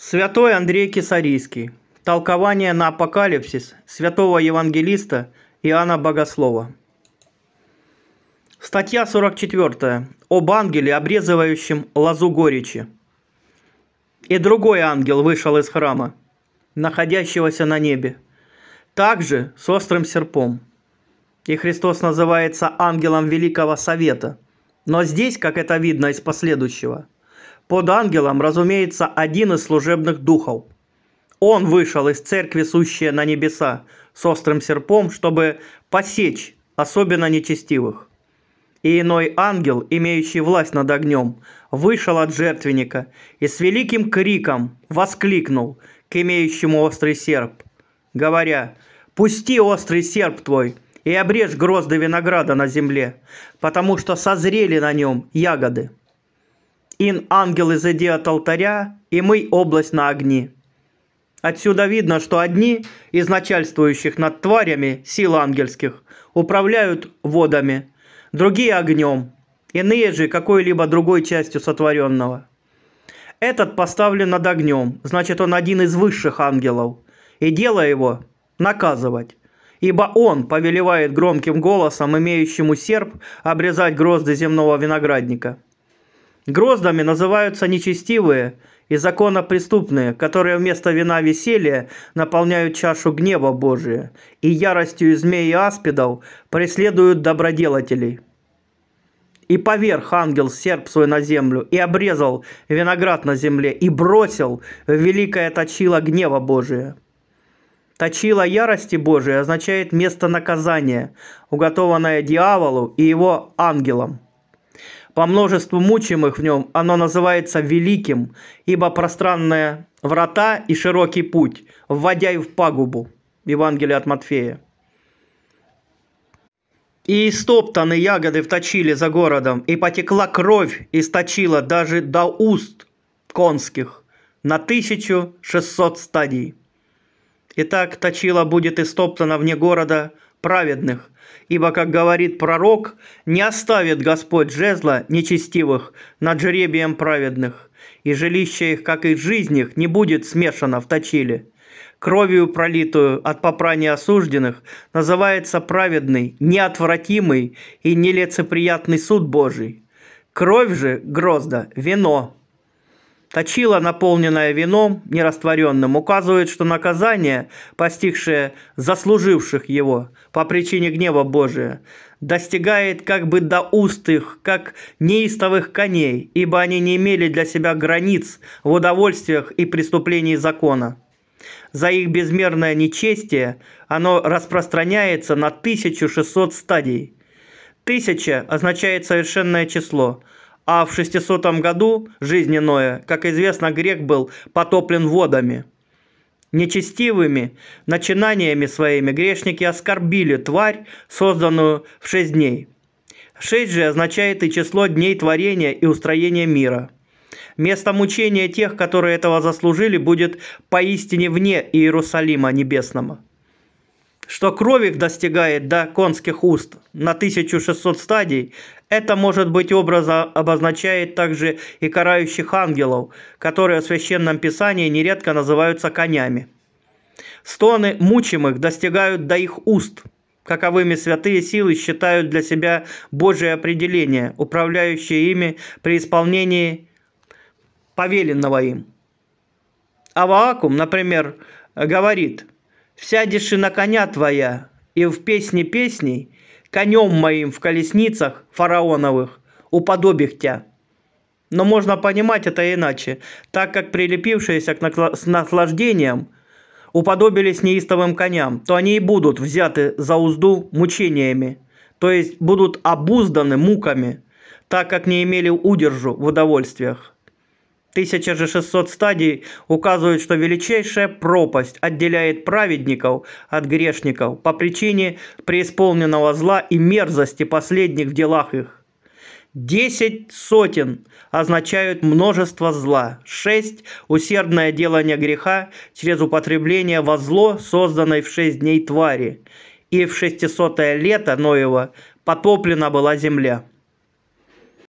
Святой Андрей Кесарийский. Толкование на апокалипсис святого евангелиста Иоанна Богослова. Статья 44. Об ангеле, обрезывающем лазу горечи. «И другой ангел вышел из храма, находящегося на небе, также с острым серпом. И Христос называется ангелом Великого Совета. Но здесь, как это видно из последующего – под ангелом, разумеется, один из служебных духов. Он вышел из церкви, сущая на небеса, с острым серпом, чтобы посечь особенно нечестивых. И иной ангел, имеющий власть над огнем, вышел от жертвенника и с великим криком воскликнул к имеющему острый серп, говоря, «Пусти острый серп твой, и обрежь грозды винограда на земле, потому что созрели на нем ягоды» ин ангелы зайди от алтаря, и мы область на огни». Отсюда видно, что одни из начальствующих над тварями сил ангельских управляют водами, другие – огнем, иные же – какой-либо другой частью сотворенного. Этот поставлен над огнем, значит, он один из высших ангелов, и дело его – наказывать, ибо он повелевает громким голосом, имеющему серп, обрезать грозды земного виноградника – Гроздами называются нечестивые и законопреступные, которые вместо вина веселья наполняют чашу гнева Божия и яростью змей и аспидов преследуют доброделателей. И поверх ангел серп свой на землю, и обрезал виноград на земле, и бросил в великое точило гнева Божия. Точило ярости Божией означает место наказания, уготованное дьяволу и его ангелам – по множеству мучимых в нем оно называется великим, ибо пространные врата и широкий путь, вводя и в пагубу». Евангелие от Матфея. И истоптаны ягоды вточили за городом, и потекла кровь, источила даже до уст конских на 1600 стадий. И так точила будет истоптана вне города – праведных. Ибо, как говорит пророк, не оставит Господь жезла нечестивых над жребием праведных, и жилище их, как и жизнь их, не будет смешано в точиле. Кровью пролитую от попрания осужденных называется праведный, неотвратимый и нелицеприятный суд Божий. Кровь же грозда – вино, Точила, наполненная вином, нерастворенным, указывает, что наказание, постигшее заслуживших его по причине гнева Божия, достигает как бы до уст их, как неистовых коней, ибо они не имели для себя границ в удовольствиях и преступлении закона. За их безмерное нечестие оно распространяется на 1600 стадий. Тысяча означает совершенное число – а в 600 году жизни Ноя, как известно, грек был потоплен водами. Нечестивыми начинаниями своими грешники оскорбили тварь, созданную в шесть дней. Шесть же означает и число дней творения и устроения мира. Место мучения тех, которые этого заслужили, будет поистине вне Иерусалима Небесного что кролик достигает до конских уст на 1600 стадий, это, может быть, образа обозначает также и карающих ангелов, которые в Священном Писании нередко называются конями. Стоны мучимых достигают до их уст, каковыми святые силы считают для себя Божие определение, управляющие ими при исполнении повеленного им. Аваакум, например, говорит – Сядешь и на коня твоя, и в песне песней, конем моим в колесницах фараоновых уподобих тебя. Но можно понимать это иначе, так как прилепившиеся к накла- с наслаждением уподобились неистовым коням, то они и будут взяты за узду мучениями, то есть будут обузданы муками, так как не имели удержу в удовольствиях. 1600 стадий указывают, что величайшая пропасть отделяет праведников от грешников по причине преисполненного зла и мерзости последних в делах их. Десять сотен означают множество зла. Шесть – усердное делание греха через употребление во зло, созданной в шесть дней твари. И в шестисотое лето Ноева потоплена была земля.